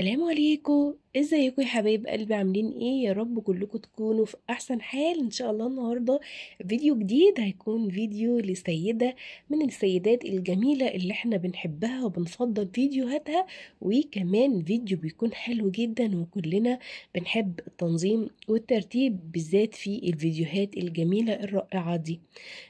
السلام عليكم ازيكم يا حبايب قلبي عاملين ايه يا رب كلكم تكونوا في احسن حال ان شاء الله النهارده فيديو جديد هيكون فيديو لسيده من السيدات الجميله اللي احنا بنحبها وبنفضل فيديوهاتها وكمان فيديو بيكون حلو جدا وكلنا بنحب التنظيم والترتيب بالذات في الفيديوهات الجميله الرائعه دي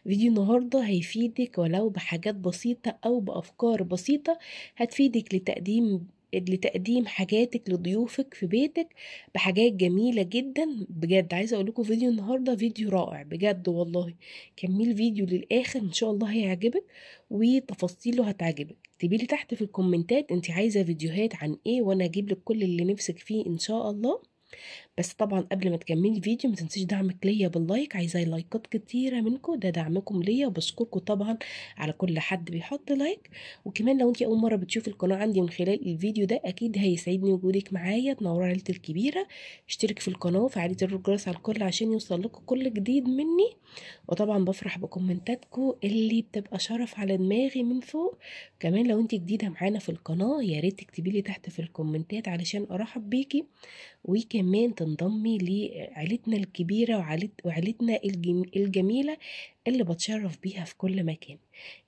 فيديو النهارده هيفيدك ولو بحاجات بسيطه او بافكار بسيطه هتفيدك لتقديم لتقديم حاجاتك لضيوفك في بيتك بحاجات جميله جدا بجد عايزه اقول لكم فيديو النهارده فيديو رائع بجد والله كملي الفيديو للاخر ان شاء الله هيعجبك وتفاصيله هتعجبك اكتبي لي تحت في الكومنتات انت عايزه فيديوهات عن ايه وانا اجيب لك كل اللي نفسك فيه ان شاء الله بس طبعا قبل ما تكملي الفيديو ما تنسيش دعمك ليا باللايك عايزاه لايكات كتيره منكم ده دعمكم ليا وبشكركم طبعا على كل حد بيحط لايك وكمان لو انت اول مره بتشوفي القناه عندي من خلال الفيديو ده اكيد هيسعدني وجودك معايا تنور عيلتي الكبيره اشترك في القناه وفعلي زر الجرس على الكل عشان يوصل لكم كل جديد مني وطبعا بفرح بكومنتاتكم اللي بتبقى شرف على دماغي من فوق كمان لو انت جديده معانا في القناه يا ريت تكتبي لي تحت في الكومنتات علشان ارحب بيكي وكمان كمان تنضمي لعيلتنا الكبيرة وعيلتنا الجميلة اللي بتشرف بيها في كل مكان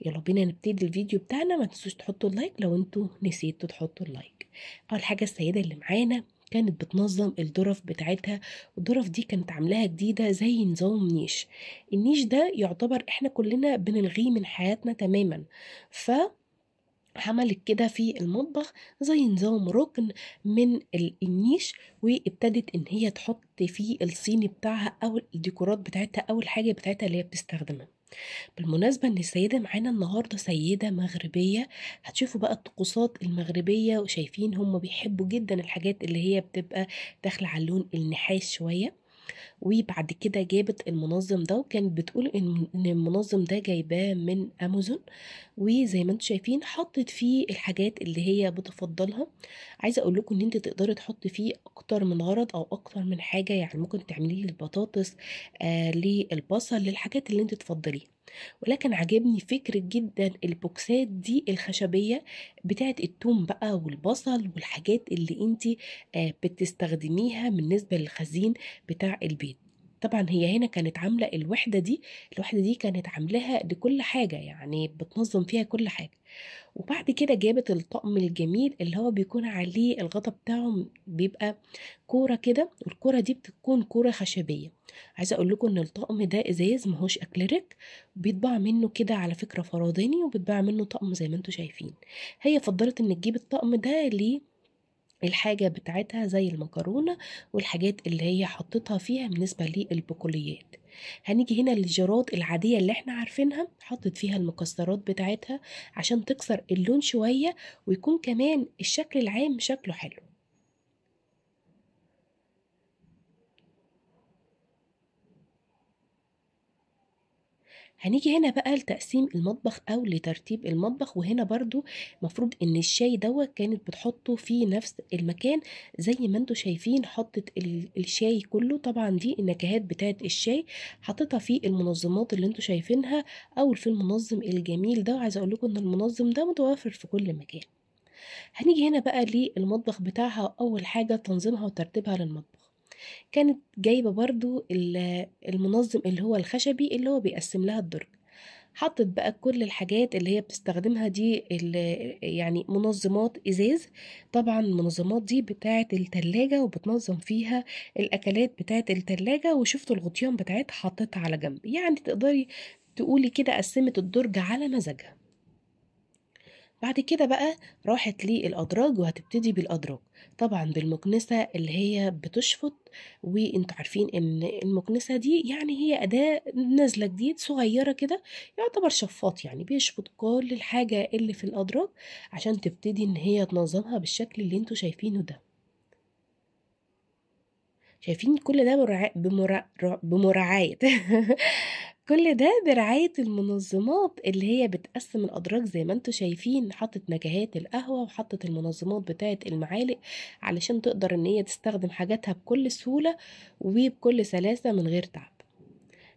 يلا بينا نبتدي الفيديو بتاعنا ما تنسوش تحطوا اللايك لو انتوا نسيتوا تحطوا اللايك اول حاجة السيدة اللي معانا كانت بتنظم الدرف بتاعتها والدرف دي كانت عاملاها جديدة زي نظام نيش النيش ده يعتبر احنا كلنا بنلغيه من حياتنا تماما ف عملت كده في المطبخ زي نظام ركن من النيش وابتدت ان هي تحط فيه الصيني بتاعها او الديكورات بتاعتها او الحاجه بتاعتها اللي هي بتستخدمها بالمناسبة ان السيدة معانا النهاردة سيدة مغربية هتشوفوا بقى الطقوسات المغربية وشايفين هم بيحبوا جدا الحاجات اللي هي بتبقى داخلة على اللون النحاس شوية وبعد كده جابت المنظم ده وكانت بتقول ان المنظم ده جايباه من امازون وزي ما انتم شايفين حطت فيه الحاجات اللي هي بتفضلها عايزه اقول لكم ان انت تقدري تحطي فيه اكتر من غرض او اكتر من حاجه يعني ممكن تعمليه للبطاطس آه للبصل للحاجات اللي انت تفضليها ولكن عجبني فكرة جدا البوكسات دي الخشبية بتاعت التوم بقى والبصل والحاجات اللي انت آه، بتستخدميها بالنسبة للخزين بتاع البيت طبعا هي هنا كانت عاملة الوحدة دي الوحدة دي كانت عاملاها لكل حاجة يعني بتنظم فيها كل حاجة وبعد كده جابت الطقم الجميل اللي هو بيكون عليه الغطا بتاعه بيبقى كورة كده والكورة دي بتكون كورة خشبية عايزة أقول لكم إن الطقم ده إزاز ماهوش أكليريك بيتباع منه كده على فكرة فرضاني وبيتباع منه طقم زي ما انتوا شايفين هي فضلت إن تجيب الطقم ده ليه الحاجة بتاعتها زي المكرونة والحاجات اللي هي حطتها فيها بالنسبة للبقوليات هنيجي هنا للجراد العادية اللي احنا عارفينها حطت فيها المكسرات بتاعتها عشان تكسر اللون شوية ويكون كمان الشكل العام شكله حلو هنيجي هنا بقى لتقسيم المطبخ او لترتيب المطبخ وهنا برضو مفروض ان الشاي دوت كانت بتحطه في نفس المكان زي ما انتوا شايفين حطت الشاي كله طبعا دي النكهات بتاعت الشاي حطيتها في المنظمات اللي انتوا شايفينها او في المنظم الجميل ده وعايزه اقول لكم ان المنظم ده متوفر في كل مكان هنيجي هنا بقى للمطبخ بتاعها اول حاجه تنظيمها وترتيبها للمطبخ كانت جايبة برضو المنظم اللي هو الخشبي اللي هو بيقسم لها الدرج حطت بقى كل الحاجات اللي هي بتستخدمها دي يعني منظمات ازاز طبعا المنظمات دي بتاعه التلاجة وبتنظم فيها الاكلات بتاعه التلاجة وشفت الغطيان بتاعتها حطيتها على جنب يعني تقدري تقولي كده قسمت الدرج على مزاجها بعد كده بقى راحت للأدراج وهتبتدي بالأدراج طبعا بالمكنسة اللي هي بتشفط وانتوا عارفين ان المكنسة دي يعني هي أداة نازلة جديد صغيرة كده يعتبر شفاط يعني بيشفط كل الحاجة اللي في الأدراج عشان تبتدي ان هي تنظمها بالشكل اللي انتوا شايفينه ده شايفين كل ده بمراعاية بمراعاة كل ده برعاية المنظمات اللي هي بتقسم الأدراج زي ما انتوا شايفين حطت نكهات القهوة وحطت المنظمات بتاعة المعالق علشان تقدر ان هي تستخدم حاجاتها بكل سهولة وبكل سلاسة من غير تعب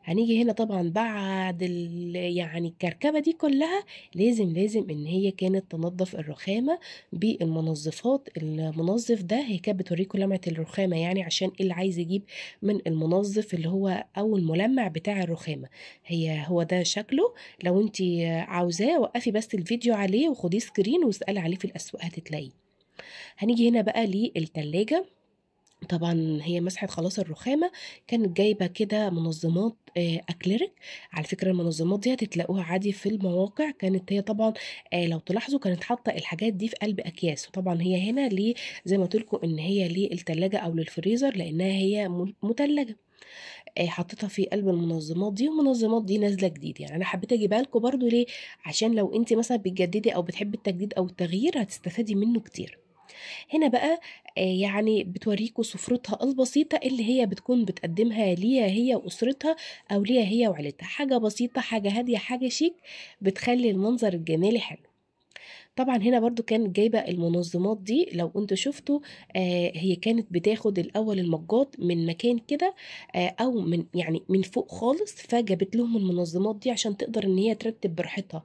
هنيجي هنا طبعا بعد يعني الكركبة دي كلها لازم لازم ان هي كانت تنظف الرخامة بالمنظفات المنظف ده هي كانت بتوريكم لمعة الرخامة يعني عشان اللي عايز يجيب من المنظف اللي هو او الملمع بتاع الرخامة هي هو ده شكله لو انت عاوزاه وقفي بس الفيديو عليه وخديه سكرين واسألي عليه في الاسواق هتتلاقيه هنيجي هنا بقى للتلاجة طبعًا هي مسحت خلاص الرخامة، كانت جايبة كده منظمات أكليريك، آه، على فكرة المنظمات دي هتلاقوها عادي في المواقع، كانت هي طبعًا آه، لو تلاحظوا كانت حاطة الحاجات دي في قلب أكياس، وطبعًا هي هنا ليه زي ما قُلت إن هي للتلاجة أو للفريزر لإنها هي مُتلجة، آه، حطيتها في قلب المنظمات دي، والمنظمات دي نازلة جديد، يعني أنا حبيت أجيبها لكم برضه ليه، عشان لو أنتِ مثلًا بتجددي أو بتحبي التجديد أو التغيير هتستفادي منه كتير. هنا بقى آه، يعني بتوريكوا سفرتها البسيطة اللي هي بتكون بتقدمها ليها هي وأسرتها أو ليها هي وعيلتها حاجة بسيطة حاجة هادية حاجة شيك بتخلي المنظر الجمالي حلو طبعا هنا برضو كانت جايبة المنظمات دي لو انتوا شفتوا آه هي كانت بتاخد الأول المجات من مكان كده آه أو من يعني من فوق خالص فجابت لهم المنظمات دي عشان تقدر ان هي ترتب براحتها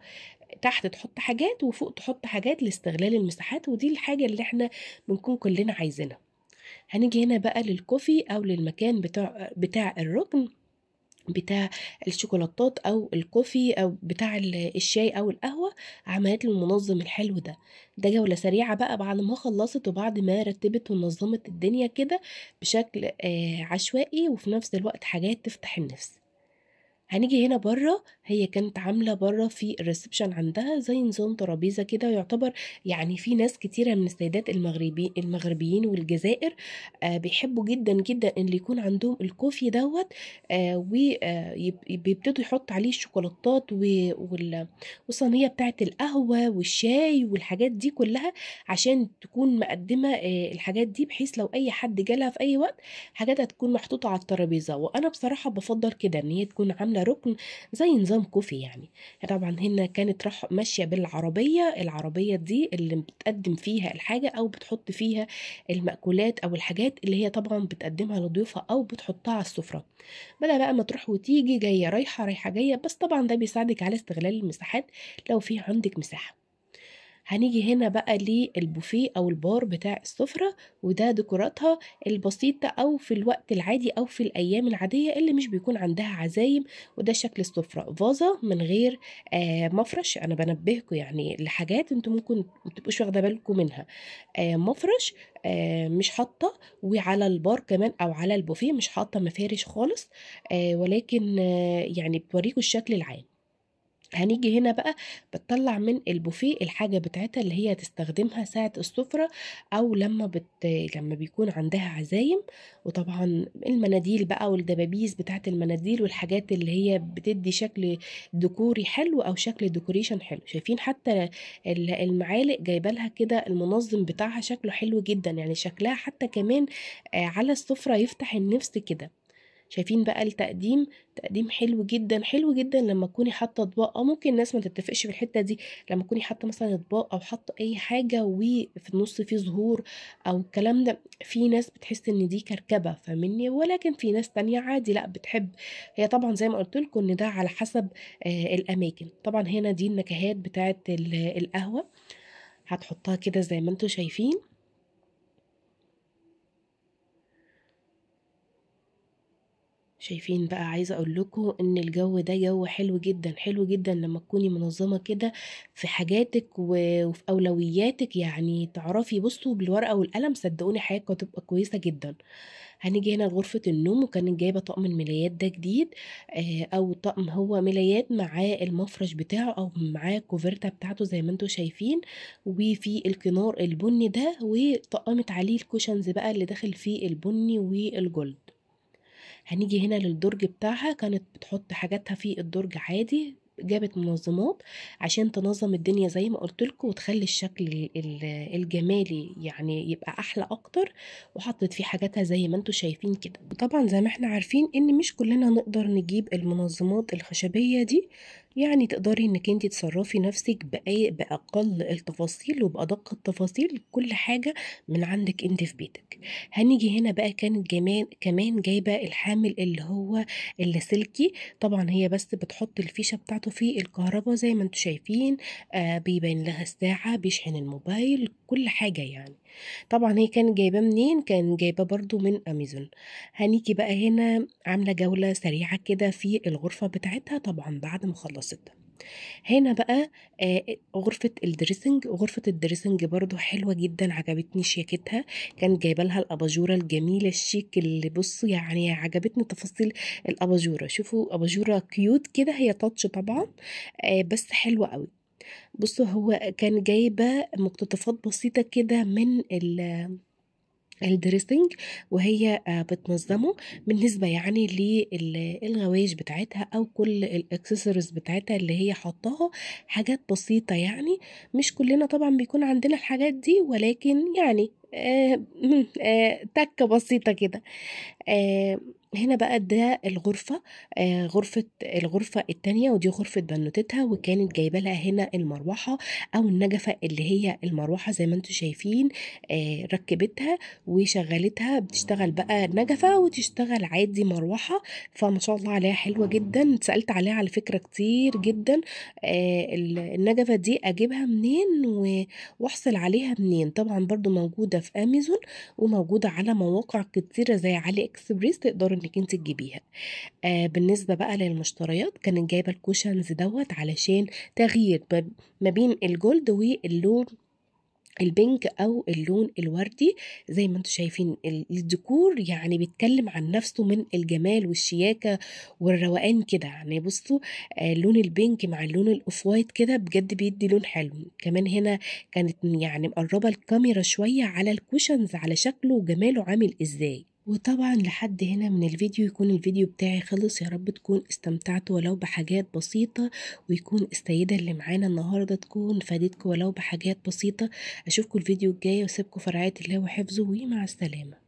تحت تحط حاجات وفوق تحط حاجات لاستغلال المساحات ودي الحاجة اللي احنا بنكون كلنا عايزينها هنيجي هنا بقى للكوفي او للمكان بتاع بتاع الركن بتاع الشوكولاتات او الكوفي او بتاع الشاي او القهوه عملت المنظم الحلو ده ده جوله سريعه بقى بعد ما خلصت وبعد ما رتبت ونظمت الدنيا كده بشكل آه، عشوائي وفي نفس الوقت حاجات تفتح النفس هنيجي هنا بره هي كانت عامله بره في الريسبشن عندها زي نظام ترابيزه كده يعتبر يعني في ناس كتيره من السيدات المغربي المغربيين والجزائر آه بيحبوا جدا جدا ان يكون عندهم الكوفي دوت آه وبيبتدوا يحط عليه الشوكولاتات والصينيه بتاعه القهوه والشاي والحاجات دي كلها عشان تكون مقدمه آه الحاجات دي بحيث لو اي حد جالها في اي وقت حاجاتها تكون محطوطه على الترابيزه وانا بصراحه بفضل كده ان هي تكون عامله ركن زي نظام كوفي يعني طبعا هنا كانت راح ماشيه بالعربيه العربيه دي اللي بتقدم فيها الحاجه او بتحط فيها المأكولات او الحاجات اللي هي طبعا بتقدمها لضيوفها او بتحطها على السفره بدأ بقى ما تروح وتيجي جايه رايحه رايحه جايه بس طبعا ده بيساعدك على استغلال المساحات لو في عندك مساحه هنيجي هنا بقى للبوفيه او البار بتاع السفره وده ديكوراتها البسيطه او في الوقت العادي او في الايام العاديه اللي مش بيكون عندها عزايم وده شكل السفره فازه من غير آه، مفرش انا بنبهكم يعني لحاجات انتم ممكن ما تبقوش واخده بالكم منها آه، مفرش آه، مش حاطه وعلى البار كمان او على البوفيه مش حاطه مفارش خالص ولكن يعني بتوريكم الشكل العام هنيجي هنا بقى بتطلع من البوفيه الحاجه بتاعتها اللي هي تستخدمها ساعه السفره او لما بت... لما بيكون عندها عزايم وطبعا المناديل بقى والدبابيس بتاعه المناديل والحاجات اللي هي بتدي شكل ديكوري حلو او شكل ديكوريشن حلو شايفين حتى المعالق جايبه لها كده المنظم بتاعها شكله حلو جدا يعني شكلها حتى كمان آه على السفره يفتح النفس كده شايفين بقى التقديم تقديم حلو جدا حلو جدا لما تكوني حاطه اطباق او ممكن الناس ما تتفقش في الحته دي لما تكوني حاطه مثلا اطباق او حاطه اي حاجه وفي النص فيه زهور او الكلام ده في ناس بتحس ان دي كركبه فاهمني ولكن في ناس تانية عادي لا بتحب هي طبعا زي ما قلت لكم ان ده على حسب آه الاماكن طبعا هنا دي النكهات بتاعه القهوه هتحطها كده زي ما انتم شايفين شايفين بقى عايزه اقول لكم ان الجو ده جو حلو جدا حلو جدا لما تكوني منظمه كده في حاجاتك وفي اولوياتك يعني تعرفي بصوا بالورقه والقلم صدقوني حياتك هتبقى كويسه جدا هنيجي هنا لغرفة النوم وكانت جايبة طقم الملايات ده جديد آه، أو طقم هو ملايات معاه المفرش بتاعه أو معاه الكوفرتة بتاعته زي ما انتوا شايفين وفي الكنار البني ده وطقمت عليه الكوشنز بقى اللي داخل فيه البني والجلد هنيجي هنا للدرج بتاعها كانت بتحط حاجاتها في الدرج عادي جابت منظمات عشان تنظم الدنيا زي ما قلت لكم وتخلي الشكل الجمالي يعني يبقى احلى اكتر وحطت فيه حاجاتها زي ما انتم شايفين كده وطبعا زي ما احنا عارفين ان مش كلنا نقدر نجيب المنظمات الخشبيه دي يعني تقدري انك انت تصرفي نفسك بأي بأقل التفاصيل وبأدق التفاصيل كل حاجة من عندك انت في بيتك هنيجي هنا بقى كانت جمان كمان جايبة الحامل اللي هو اللاسلكي طبعا هي بس بتحط الفيشة بتاعته في الكهرباء زي ما انتوا شايفين آه بيبين لها الساعة بيشحن الموبايل كل حاجة يعني طبعًا هي كانت جايباه منين، كان جايباه برضو من أمازون. هنيجي بقى هنا عاملة جولة سريعة كده في الغرفة بتاعتها طبعًا بعد ما خلّصت. هنا بقى آه، غرفة الدريسنج غرفة الدريسنج برضو حلوة جدًا عجبتني شياكتها، كان جايبة لها الأباجورة الجميلة الشيك اللي بص يعني عجبتني تفاصيل الأباجورة، شوفوا أباجورة كيوت كده هي تاتش طبعًا آه، بس حلوة أوي. بُصّوا، هو كان جايبة مقتطفات بسيطة كده من ال الدريسنج وهي آه، بتنظّمه بالنسبة يعني لل بتاعتها أو كل الاكسسوارز بتاعتها اللي هي حطاها حاجات بسيطة يعني، مش كُلّنا طبعًا بيكون عندنا الحاجات دي ولكن يعني آه آه تَكّة بسيطة كده. آه هنا بقى ده الغرفة آه غرفة الغرفة التانية ودي غرفة بنوتتها وكانت جايبة لها هنا المروحة أو النجفة اللي هي المروحة زي ما انتم شايفين آه ركبتها وشغلتها بتشتغل بقى نجفة وتشتغل عادي مروحة فما شاء الله عليها حلوة جدا اتسألت عليها على فكرة كتير جدا آه النجفة دي أجيبها منين وأحصل عليها منين طبعا برضو موجودة في أمازون وموجودة على مواقع كتيرة زي علي إكسبريس تقدروا انك انت تجيبيها آه بالنسبه بقى للمشتريات كانت جايبه الكوشنز دوت علشان تغيير ما بين الجولد واللون البنك او اللون الوردي زي ما انتم شايفين الديكور يعني بيتكلم عن نفسه من الجمال والشياكه والروقان كده يعني بصوا اللون آه، البنك مع اللون الاوف وايت كده بجد بيدي لون حلو كمان هنا كانت يعني مقربه الكاميرا شويه على الكوشنز على شكله وجماله عامل ازاي وطبعا لحد هنا من الفيديو يكون الفيديو بتاعي خلص يا رب تكون استمتعت ولو بحاجات بسيطة ويكون السيدة اللي معانا النهاردة تكون فادتكم ولو بحاجات بسيطة اشوفكم الفيديو الجاي وسيبكم في رعاية الله وحفظه ومع السلامة